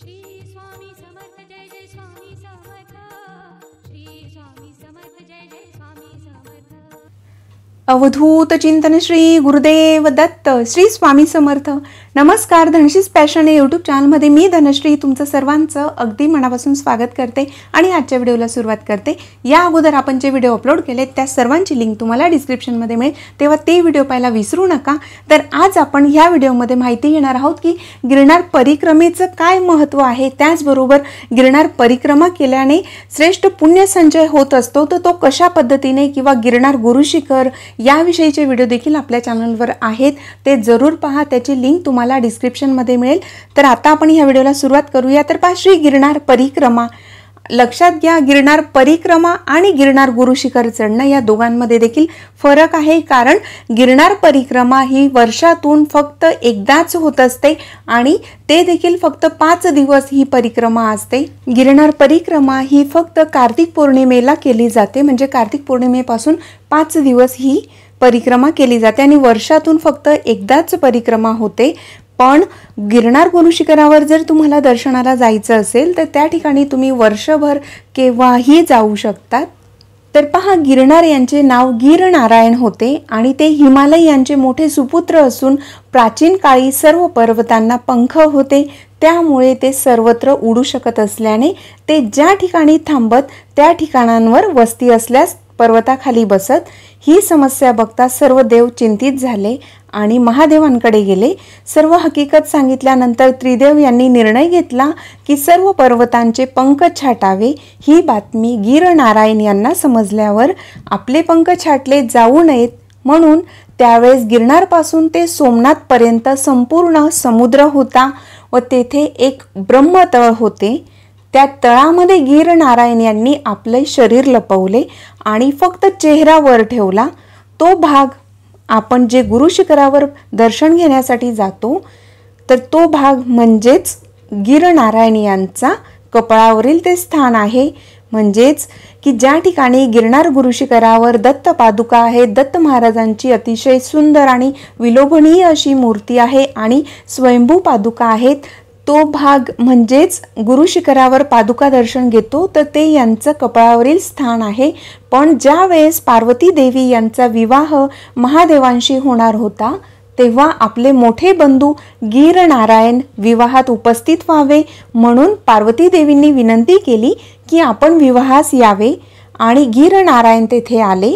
श्री अवधूत चिंतन श्री गुरुदेव दत्त श्री स्वामी समर्थ नमस्कार धनश्रीज पॅशन या यूट्यूब चॅनलमध्ये मी धनश्री तुमचं सर्वांचं अगदी मनापासून स्वागत करते आणि आजच्या व्हिडिओला सुरुवात करते या अगोदर आपण जे व्हिडिओ अपलोड केले त्या सर्वांची लिंक तुम्हाला डिस्क्रिप्शनमध्ये मिळेल तेव्हा ते व्हिडिओ पाहायला विसरू नका तर आज आपण ह्या व्हिडिओमध्ये माहिती घेणार आहोत की गिरणार परिक्रमेचं काय महत्त्व आहे त्याचबरोबर गिरणार परिक्रमा केल्याने श्रेष्ठ पुण्यसंचय होत असतो तर तो कशा पद्धतीने किंवा गिरणार गुरुशिखर याविषयीचे व्हिडिओ देखील आपल्या चॅनलवर आहेत ते जरूर पहा त्याची लिंक तुम्हाला तुम्हाला मध्ये मिळेल तर आता आपण ह्या व्हिडिओला सुरुवात करूया तर पाचवी श्री गिरणार परिक्रमा लक्षात घ्या गिरणार परिक्रमा आणि गिरणार गुरु शिखर चढणं या दोघांमध्ये देखील फरक आहे कारण गिरणार परिक्रमा ही वर्षातून फक्त एकदाच होत असते आणि ते देखील फक्त पाच दिवस ही परिक्रमा असते गिरणार परिक्रमा ही फक्त कार्तिक पौर्णिमेला केली जाते म्हणजे कार्तिक पौर्णिमेपासून पाच दिवस ही परिक्रमा केली जाते आणि वर्षातून फक्त एकदाच परिक्रमा होते पण गिरणार गुरुशिखरावर जर तुम्हाला दर्शनाला जायचं असेल तर त्या ठिकाणी तुम्ही वर्षभर केव्हाही जाऊ शकतात तर पहा गिरणार यांचे नाव गिर नारायण होते आणि ते हिमालय यांचे मोठे सुपुत्र असून प्राचीन काळी सर्व पर्वतांना पंख होते त्यामुळे ते सर्वत्र उडू शकत असल्याने ते ज्या ठिकाणी थांबत त्या ठिकाणांवर वस्ती असल्यास पर्वताखाली बसत ही समस्या बघता सर्व देव चिंतित झाले आणि महादेवांकडे गेले सर्व हकीकत सांगितल्यानंतर त्रिदेव यांनी निर्णय घेतला की सर्व पर्वतांचे पंख छाटावे ही बातमी गिर नारायण यांना समजल्यावर आपले पंख छाटले जाऊ नयेत म्हणून त्यावेळेस गिरणारपासून ते सोमनाथपर्यंत संपूर्ण समुद्र होता व तेथे एक ब्रह्मतळ होते त्या तळामध्ये गीर नारायण यांनी आपले शरीर लपवले आणि फक्त चेहरा वर ठेवला तो भाग आपण जे गुरु गुरुशिखरावर दर्शन घेण्यासाठी जातो तर तो भाग म्हणजेच गिर नारायण यांचा कपाळावरील ते स्थान आहे म्हणजेच की ज्या ठिकाणी गिरणार गुरुशिखरावर दत्त पादुका आहे दत्त महाराजांची अतिशय सुंदर आणि विलोभनीय अशी मूर्ती आहे आणि स्वयंभू पादुका आहेत तो भाग म्हणजेच गुरुशिखरावर पादुका दर्शन घेतो तर ते यांचं कपाळावरील स्थान आहे पण ज्या वेळेस पार्वती देवी यांचा विवाह महादेवांशी होणार होता तेव्हा आपले मोठे बंधू गीर नारायण विवाहात उपस्थित व्हावे म्हणून पार्वती देवींनी विनंती केली की आपण विवाहास यावे आणि गीर नारायण तेथे आले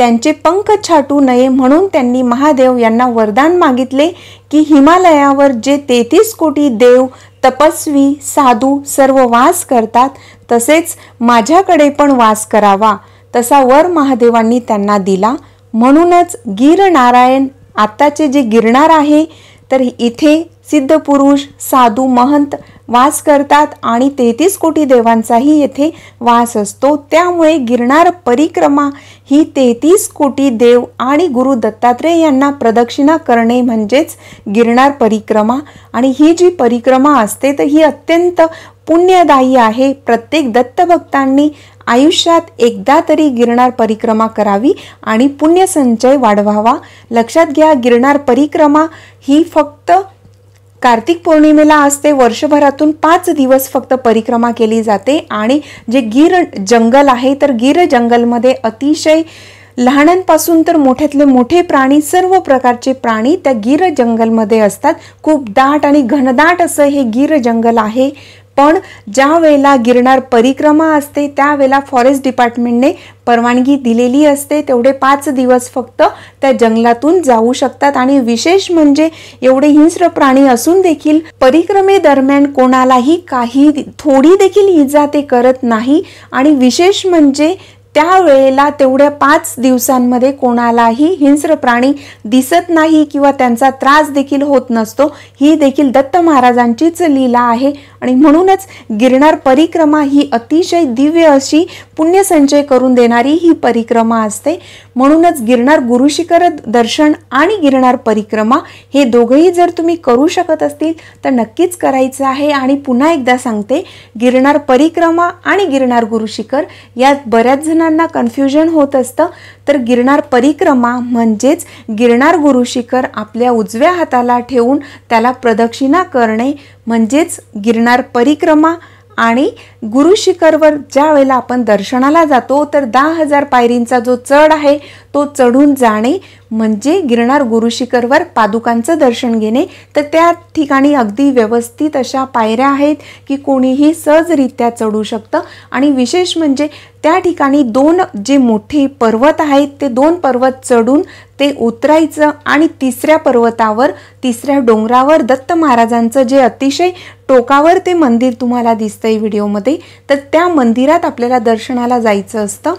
त्यांचे पंख छाटू नये म्हणून त्यांनी महादेव यांना वरदान मागितले की हिमालयावर जे तेहतीस कोटी देव तपस्वी साधू सर्व वास करतात तसेच माझ्याकडे पण वास करावा तसा वर महादेवांनी त्यांना दिला म्हणूनच गिरनारायण नारायण आत्ताचे जे गिरणार आहे तर इथे सिद्ध पुरुष साधू महंत वास करतात आणि तेहतीस कोटी देवांचाही येथे वास असतो त्यामुळे गिरणार परिक्रमा ही तेहतीस कोटी देव आणि गुरु दत्तात्रेय यांना प्रदक्षिणा करणे म्हणजेच गिरणार परिक्रमा आणि ही जी परिक्रमा असते तर ही अत्यंत पुण्यदायी आहे प्रत्येक दत्तभक्तांनी आयुष्यात एकदा तरी गिरणार परिक्रमा करावी आणि पुण्यसंचय वाढवावा लक्षात घ्या गिरणार परिक्रमा ही फक्त कार्तिक पौर्णिमेला असते वर्षभरातून पाच दिवस फक्त परिक्रमा केली जाते आणि जे गिर जंगल आहे तर गिर जंगलमध्ये अतिशय लहानांपासून तर मोठ्यातले मोठे प्राणी सर्व प्रकारचे प्राणी त्या गिर जंगलमध्ये असतात खूप दाट आणि घनदाट असं हे गिर जंगल आहे पण ज्या वेळेला गिरणार परिक्रमा असते त्यावेळेला फॉरेस्ट डिपार्टमेंटने परवानगी दिलेली असते तेवढे पाच दिवस फक्त त्या जंगलातून जाऊ शकतात आणि विशेष म्हणजे एवढे हिंस्र प्राणी असून देखील परिक्रमेदरम्यान कोणालाही काही थोडी देखील इजा ते करत नाही आणि विशेष म्हणजे त्यावेळेला तेवढ्या पाच दिवसांमध्ये कोणालाही हिंस्र प्राणी दिसत नाही किंवा त्यांचा त्रास देखील होत नसतो ही देखील दत्त महाराजांचीच लीला आहे आणि म्हणूनच गिरणार परिक्रमा ही अतिशय दिव्य अशी पुण्यसंचय करून देणारी ही परिक्रमा असते म्हणूनच गिरणार गुरुशिखर दर्शन आणि गिरणार परिक्रमा हे दोघंही जर तुम्ही करू शकत असतील तर नक्कीच करायचं आहे आणि पुन्हा एकदा सांगते गिरणार परिक्रमा आणि गिरणार गुरुशिखर यात बऱ्याच जण जणांना कन्फ्युजन होत असतं तर गिरणार परिक्रमा म्हणजेच गिरणार गुरुशिखर आपल्या उजव्या हाताला ठेवून त्याला प्रदक्षिणा करणे म्हणजेच गिरणार परिक्रमा आणि गुरुशिखरवर ज्या वेळेला आपण दर्शनाला जातो तर दहा हजार पायरींचा जो चढ आहे तो चढून जाणे म्हणजे गिरणार गुरुशिखरवर पादुकांचं दर्शन घेणे तर त्या ठिकाणी अगदी व्यवस्थित अशा पायऱ्या आहेत की कोणीही सहजरित्या चढू शकतं आणि विशेष म्हणजे त्या ठिकाणी दोन जे मोठे पर्वत आहेत ते दोन पर्वत चढून ते उतरायचं आणि तिसऱ्या पर्वतावर तिसऱ्या डोंगरावर दत्त महाराजांचं जे अतिशय टोकावर ते मंदिर तुम्हाला दिसतंय व्हिडिओमध्ये तर त्या मंदिरात आपल्याला दर्शनाला जायचं असतं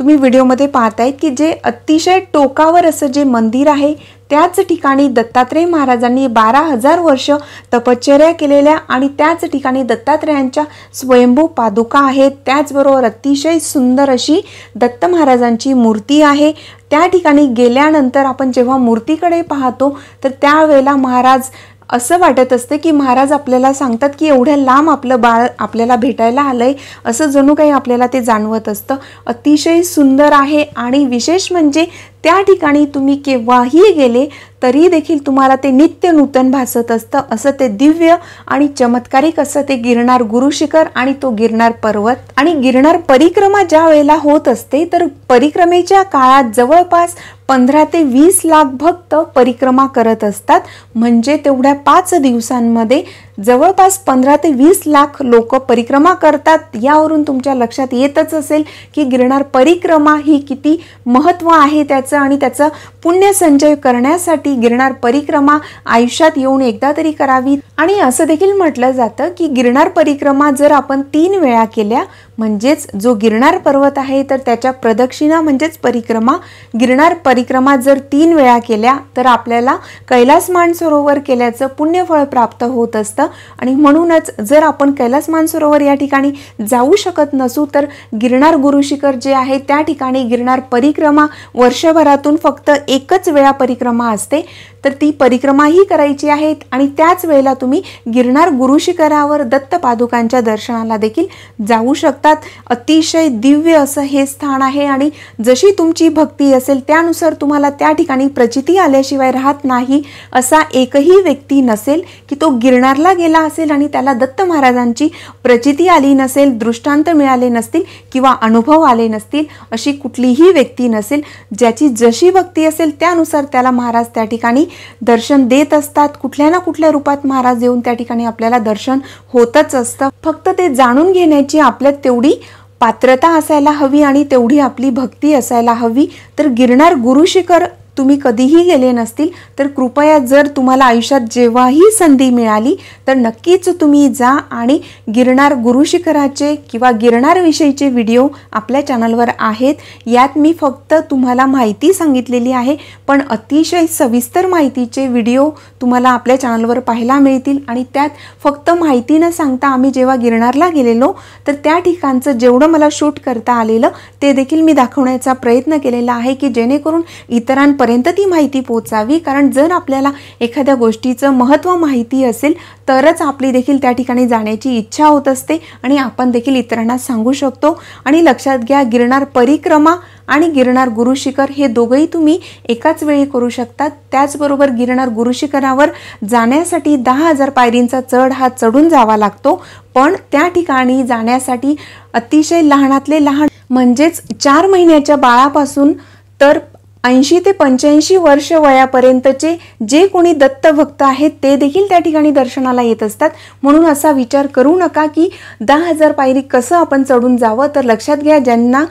तुम्ही व्हिडिओमध्ये पाहतायत की जे अतिशय टोकावर असं जे मंदिर आहे त्याच ठिकाणी दत्तात्रेय महाराजांनी बारा हजार वर्ष तपश्चर्या केलेल्या आणि त्याच ठिकाणी दत्तात्रेयांच्या स्वयंभू पादुका आहेत त्याचबरोबर अतिशय सुंदर अशी दत्त महाराजांची मूर्ती आहे त्या ठिकाणी गेल्यानंतर आपण जेव्हा मूर्तीकडे पाहतो तर त्यावेळेला महाराज असं वाटत असतं की महाराज आपल्याला सांगतात की एवढ्या लांब आपलं बाळ आपल्याला भेटायला आलं आहे असं जणू काही आपल्याला ते जाणवत असतं अतिशय सुंदर आहे आणि विशेष म्हणजे त्या ठिकाणी तुम्ही केव्हाही गेले तरी देखील तुम्हाला ते नित्य नूतन भासत असतं असं ते दिव्य आणि चमत्कारिक असं ते गिरणार गुरुशिखर आणि तो गिरणार पर्वत आणि गिरणार परिक्रमा ज्या वेळेला होत असते तर परिक्रमेच्या काळात जवळपास पंधरा ते वीस लाख भक्त परिक्रमा करत असतात म्हणजे तेवढ्या पाच दिवसांमध्ये जवळपास पंधरा ते वीस लाख लोक परिक्रमा करतात यावरून तुमच्या लक्षात येतच असेल की गिरणार परिक्रमा ही किती महत्व आहे त्याचं आणि त्याचं पुण्य संचय करण्यासाठी गिरणार परिक्रमा आयुष्यात येऊन एकदा तरी करावी आणि असं देखील म्हटलं जातं की गिरणार परिक्रमा जर आपण तीन वेळा केल्या म्हणजेच जो गिरणार पर्वत आहे तर त्याच्या प्रदक्षिणा म्हणजेच परिक्रमा गिरणार परिक्रमा जर तीन वेळा केल्या तर आपल्याला कैलास मानसरोवर केल्याचं पुण्यफळ प्राप्त होत असतं आणि म्हणूनच जर आपण कैलास मानसरोवर या ठिकाणी जाऊ शकत नसू तर गिरणार गुरुशिखर जे आहे त्या ठिकाणी गिरणार परिक्रमा वर्षभरातून फक्त एकच वेळा परिक्रमा असते तर ती परिक्रमाही करायची आहे आणि त्याच वेळेला तुम्ही गिरणार गुरुशिखरावर दत्तपादुकांच्या दर्शनाला देखील जाऊ शकतात अतिशय दिव्य असं हे स्थान आहे आणि जशी तुमची भक्ती असेल त्यानुसार तुम्हाला त्या ठिकाणी प्रचिती आल्याशिवाय राहत नाही असा एकही व्यक्ती नसेल की तो गिरणारला गेला असेल आणि त्याला दत्त महाराजांची प्रचिती आली नसेल दृष्टांत मिळाले नसतील किंवा अनुभव आले नसतील अशी कुठलीही व्यक्ती नसेल ज्याची जशी भक्ती असेल त्यानुसार त्याला महाराज त्या ठिकाणी दर्शन देत असतात कुठल्या ना कुठल्या रूपात महाराज येऊन त्या ठिकाणी आपल्याला दर्शन होतच असतं फक्त ते जाणून घेण्याची आपल्यात तेवढी पात्रता असायला हवी आणि तेवढी आपली भक्ती असायला हवी तर गिरणार गुरुशिखर तुम्ही कधीही गेले नसतील तर कृपया जर तुम्हाला आयुष्यात जेव्हाही संधी मिळाली तर नक्कीच तुम्ही जा आणि गिरणार गुरुशिखराचे किंवा गिरणारविषयीचे व्हिडिओ आपल्या चॅनलवर आहेत यात मी फक्त तुम्हाला माहिती सांगितलेली आहे पण अतिशय सविस्तर माहितीचे व्हिडिओ तुम्हाला आपल्या चॅनलवर पाहायला मिळतील आणि त्यात फक्त माहिती न सांगता आम्ही जेव्हा गिरणारला गेलेलो तर त्या ठिकाणचं जेवढं मला शूट करता आलेलं ते देखील मी दाखवण्याचा प्रयत्न केलेला आहे की जेणेकरून इतरां लोकांपर्यंत ती माहिती पोचावी कारण जर आपल्याला एखाद्या गोष्टीचं महत्त्व माहिती असेल तरच आपली देखील त्या ठिकाणी जाण्याची इच्छा होत असते आणि आपण देखील इतरांना सांगू शकतो आणि लक्षात घ्या गिरणार परिक्रमा आणि गिरणार गुरुशिखर हे दोघंही तुम्ही एकाच वेळी करू शकता त्याचबरोबर गिरणार गुरुशिखरावर जाण्यासाठी दहा हजार पायरींचा चढ हा चढून जावा लागतो पण त्या ठिकाणी जाण्यासाठी अतिशय लहानातले लहान म्हणजेच चार महिन्याच्या बाळापासून तर ऐंशी ते पंच्याऐंशी वर्ष वयापर्यंतचे जे कोणी दत्तभक्त आहेत ते देखील त्या ठिकाणी दर्शनाला येत असतात म्हणून असा विचार करू नका की दहा हजार पायरी कसं आपण चढून जावं तर लक्षात घ्या ज्यांना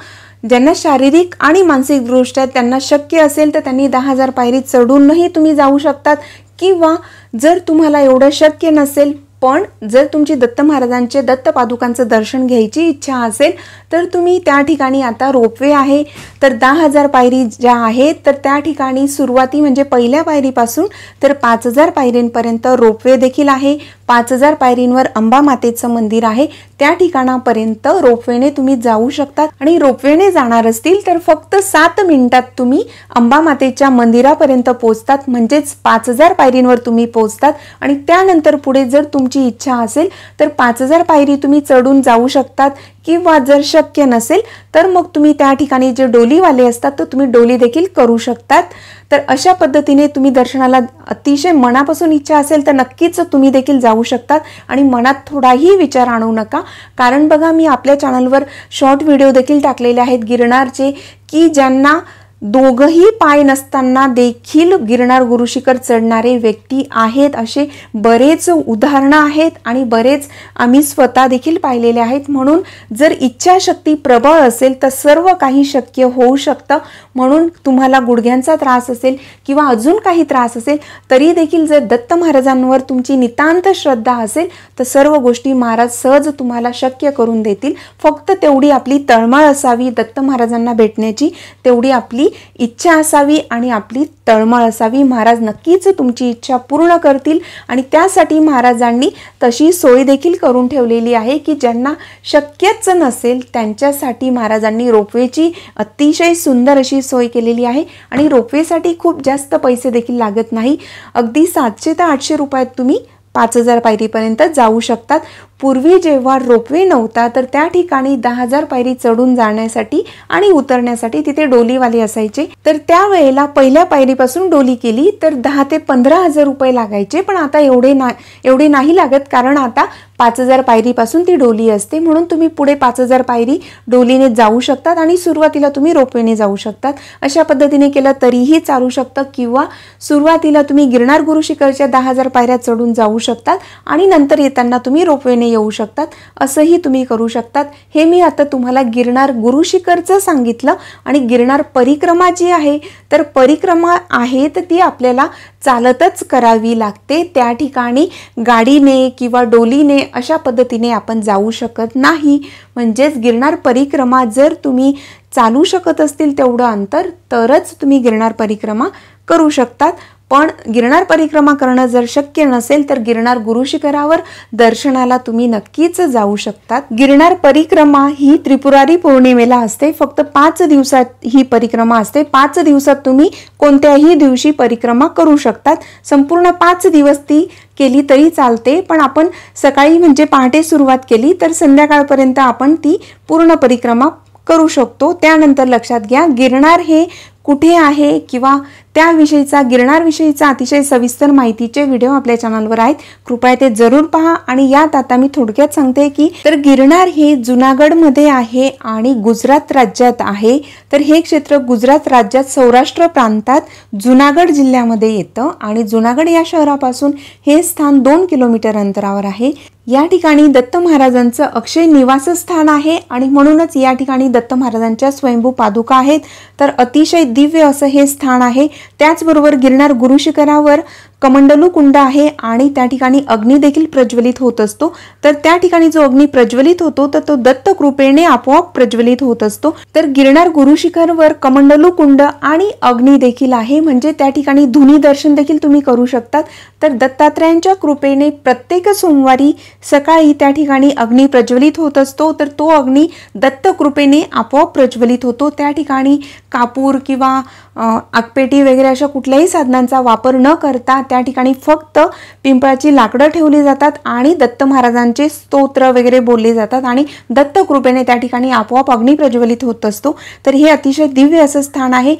ज्यांना शारीरिक आणि मानसिकदृष्ट्या त्यांना शक्य असेल तर त्यांनी दहा हजार पायरी चढूनही तुम्ही जाऊ शकतात किंवा जर तुम्हाला एवढं शक्य नसेल पण जर तुमची दत्त महाराजांचे दत्त पादुकांचं दर्शन घ्यायची इच्छा असेल तर तुम्ही त्या ठिकाणी आता रोपवे आहे तर दहा हजार पायरी ज्या आहेत तर त्या ठिकाणी सुरुवाती म्हणजे पहिल्या पायरीपासून तर पाच हजार पायरींपर्यंत रोपवे देखील आहे पाच हजार पायरींवर अंबा मातेचं मंदिर आहे त्या ठिकाणापर्यंत रोपवेने तुम्ही जाऊ शकता आणि रोपवेने जाणार असतील तर फक्त सात मिनिटात तुम्ही अंबा मातेच्या मंदिरापर्यंत पोहोचतात म्हणजेच पाच हजार पायरींवर तुम्ही पोहोचतात आणि त्यानंतर पुढे जर तुमची इच्छा असेल तर पाच हजार पायरी तुम्ही चढून जाऊ शकतात किंवा जर शक्य नसेल तर मग तुम्ही त्या ठिकाणी जे डोलीवाले असतात तर तुम्ही डोली देखील करू शकतात तर अशा पद्धतीने तुम्ही दर्शनाला अतिशय मनापासून इच्छा असेल तर नक्कीच तुम्ही देखील जाऊ शकतात आणि मनात थोडाही विचार आणू नका कारण बघा मी आपल्या चॅनलवर शॉर्ट व्हिडिओ देखील टाकलेले आहेत गिरणारचे की ज्यांना दोघही पाय नसताना देखील गिरणार गुरुशिखर चढणारे व्यक्ती आहेत असे बरेच उदाहरणं आहेत आणि बरेच आम्ही स्वतः देखील पाहिलेले आहेत म्हणून जर इच्छाशक्ती प्रबळ असेल तर सर्व काही शक्य होऊ शकतं म्हणून तुम्हाला गुडघ्यांचा त्रास असेल किंवा अजून काही त्रास असेल तरी देखील जर दत्त महाराजांवर तुमची नितांत श्रद्धा असेल तर सर्व गोष्टी महाराज सहज तुम्हाला शक्य करून देतील फक्त तेवढी आपली तळमळ असावी दत्त महाराजांना भेटण्याची तेवढी आपली इच्छा असावी आणि आपली तळमळ असावी महाराज नक्कीच तुमची इच्छा पूर्ण करतील आणि त्यासाठी महाराजांनी तशी सोय देखील करून ठेवलेली आहे की ज्यांना शक्यच नसेल त्यांच्यासाठी महाराजांनी रोपवेची अतिशय सुंदर अशी सोय केलेली आहे आणि रोपवेसाठी खूप जास्त पैसे देखील लागत नाही अगदी सातशे ते आठशे रुपयात तुम्ही पाच हजार पायरीपर्यंत जाऊ शकतात पूर्वी जेव्हा रोपवे नव्हता तर त्या ठिकाणी दहा हजार पायरी चढून जाण्यासाठी आणि उतरण्यासाठी तिथे डोलीवाले असायचे तर त्यावेळेला पहिल्या पायरीपासून डोली केली तर दहा ते पंधरा हजार रुपये लागायचे पण आता एवढे ना एवढे नाही लागत कारण आता पाच हजार पायरीपासून ती डोली असते म्हणून तुम्ही पुढे पाच हजार पायरी डोलीने जाऊ शकतात आणि सुरुवातीला तुम्ही रोपवेने जाऊ शकतात अशा पद्धतीने केलं तरीही चालू शकतं किंवा सुरुवातीला तुम्ही गिरणार गुरु शिखरच्या दहा हजार पायऱ्या चढून जाऊ शकतात आणि नंतर येताना तुम्ही रोपवेने येऊ शकतात असंही तुम्ही करू शकतात हे मी आता तुम्हाला गिरणार गुरुशिखरचं सांगितलं आणि गिरणार परिक्रमा जी आहे तर परिक्रमा आहे तर ती आपल्याला चालतच करावी लागते त्या ठिकाणी गाडीने किंवा डोलीने अशा पद्धतीने आपण जाऊ शकत नाही म्हणजेच गिरणार परिक्रमा जर तुम्ही चालू शकत असतील तेवढं अंतर तरच तुम्ही गिरणार परिक्रमा करू शकतात पण गिरणार परिक्रमा करणं जर शक्य नसेल तर गिरणार शिखरावर दर्शनाला तुम्ही नक्कीच जाऊ शकतात गिरणार परिक्रमा ही त्रिपुरारी पौर्णिमेला असते फक्त पाच दिवसात ही परिक्रमा असते पाच दिवसात तुम्ही कोणत्याही दिवशी परिक्रमा करू शकतात संपूर्ण पाच दिवस ती केली तरी चालते पण आपण सकाळी म्हणजे पहाटे सुरुवात केली तर संध्याकाळपर्यंत आपण ती पूर्ण परिक्रमा करू शकतो त्यानंतर लक्षात घ्या गिरणार हे कुठे आहे किंवा त्याविषयीचा गिरणारविषयीचा अतिशय सविस्तर माहितीचे व्हिडिओ आपल्या चॅनलवर आहेत कृपया ते जरूर पहा आणि यात आता मी थोडक्यात सांगते की तर गिरणार हे जुनागडमध्ये आहे आणि गुजरात राज्यात आहे तर हे क्षेत्र गुजरात राज्यात सौराष्ट्र प्रांतात जुनागड जिल्ह्यामध्ये येतं आणि जुनागड या शहरापासून हे स्थान दोन किलोमीटर अंतरावर आहे या ठिकाणी दत्त महाराजांचं अक्षय निवासस्थान आहे आणि म्हणूनच या ठिकाणी दत्त महाराजांच्या स्वयंभू पादुका आहेत तर अतिशय दिव्य असं हे स्थान आहे त्याचबरोबर गिरणार गुरुशिखरावर कमंडलू कुंड आहे आणि त्या ठिकाणी अग्नी देखील प्रज्वलित होत असतो तर त्या ठिकाणी जो अग्नी प्रज्वलित होतो तर तो दत्त कृपेने आपोआप प्रज्वलित होत असतो तर गिरणार गुरुशिखरवर कमंडलू कुंड आणि अग्नी देखील आहे म्हणजे त्या ठिकाणी धुनी दर्शन देखील तुम्ही करू शकतात तर दत्तात्रयांच्या कृपेने प्रत्येक सोमवारी सकाळी त्या ठिकाणी अग्नी प्रज्वलित होत असतो तर तो अग्नी दत्त कृपेने आपोआप प्रज्वलित होतो त्या ठिकाणी कापूर किंवा आगपेटी वगैरे अशा कुठल्याही साधनांचा वापर न करता त्या ठिकाणी फक्त पिंपळाची लाकडं ठेवली जातात आणि दत्त महाराजांचे स्तोत्र वगैरे बोलले जातात आणि दत्त कृपेने त्या ठिकाणी आपोआप अग्नी प्रज्वलित होत असतो तर हे अतिशय दिव्य असं स्थान आहे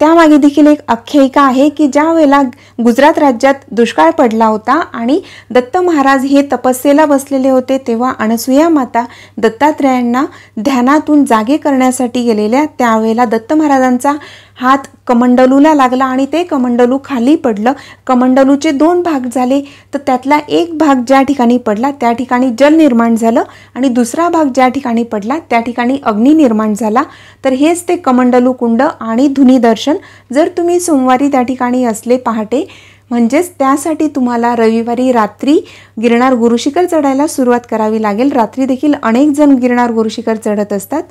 त्यामागे देखील एक आख्यायिका आहे की ज्या वेळेला गुजरात राज्यात दुष्काळ पडला होता आणि दत्त महाराज हे तपस्येला बसलेले होते तेव्हा अनसुया माता दत्तात्रयांना ध्यानातून जागे करण्यासाठी गेलेल्या त्यावेळेला दत्त महाराजांचा हात कमंडलूला लागला आणि ते कमंडलू खाली पडलं कमंडलूचे दोन भाग झाले तर त्यातला एक भाग ज्या ठिकाणी पडला त्या ठिकाणी जल निर्माण झालं आणि दुसरा भाग ज्या ठिकाणी पडला त्या ठिकाणी अग्नी निर्माण झाला तर हेच ते कमंडलू कुंड आणि धुनीदर्शन जर तुम्ही सोमवारी त्या ठिकाणी असले पहाटे म्हणजेच त्यासाठी तुम्हाला रविवारी रात्री गिरणार गुरुशिखर चढायला सुरुवात करावी लागेल रात्री देखील अनेक जण गिरणार गुरुशिखर चढत असतात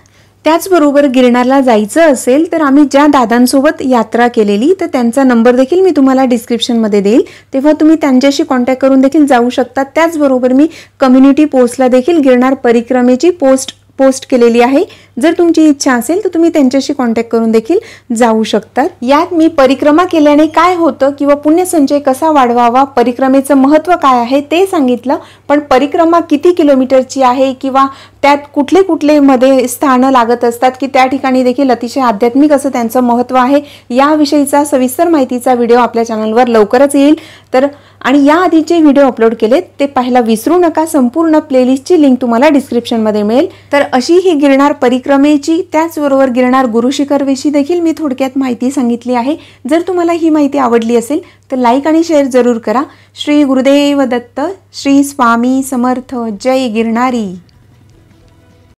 त्याचबरोबर गिरणारला जायचं असेल तर आम्ही ज्या दादांसोबत यात्रा केलेली तर त्यांचा नंबर देखील मी तुम्हाला डिस्क्रिप्शनमध्ये देईल तेव्हा तुम्ही त्यांच्याशी कॉन्टॅक्ट करून देखील जाऊ शकता त्याचबरोबर मी कम्युनिटी पोस्टला देखील गिरणार परिक्रमेची पोस्ट पोस्ट केलेली आहे जर तुमची इच्छा असेल तर तुम्ही त्यांच्याशी कॉन्टॅक्ट करून देखील जाऊ शकतात यात मी परिक्रमा केल्याने काय होतं किंवा पुण्यसंचय कसा वाढवावा परिक्रमेचं महत्त्व काय आहे ते सांगितलं पण परिक्रमा किती किलोमीटरची आहे किंवा त्यात कुठले कुठले मध्ये स्थानं लागत असतात की त्या ठिकाणी देखील अतिशय आध्यात्मिक असं त्यांचं महत्त्व आहे याविषयीचा सविस्तर माहितीचा व्हिडिओ आपल्या चॅनलवर लवकरच येईल तर आणि याआधी जे व्हिडिओ अपलोड केलेत ते पाहायला विसरू नका संपूर्ण प्लेलिस्टची लिंक तुम्हाला डिस्क्रिप्शनमध्ये मिळेल तर अशी ही गिरणार परिक्रमेची त्याचबरोबर गिरणार गुरुशिखरविषयी देखील मी थोडक्यात माहिती सांगितली आहे जर तुम्हाला ही माहिती आवडली असेल तर लाईक आणि शेअर जरूर करा श्री गुरुदेव दत्त श्री स्वामी समर्थ जय गिरणारी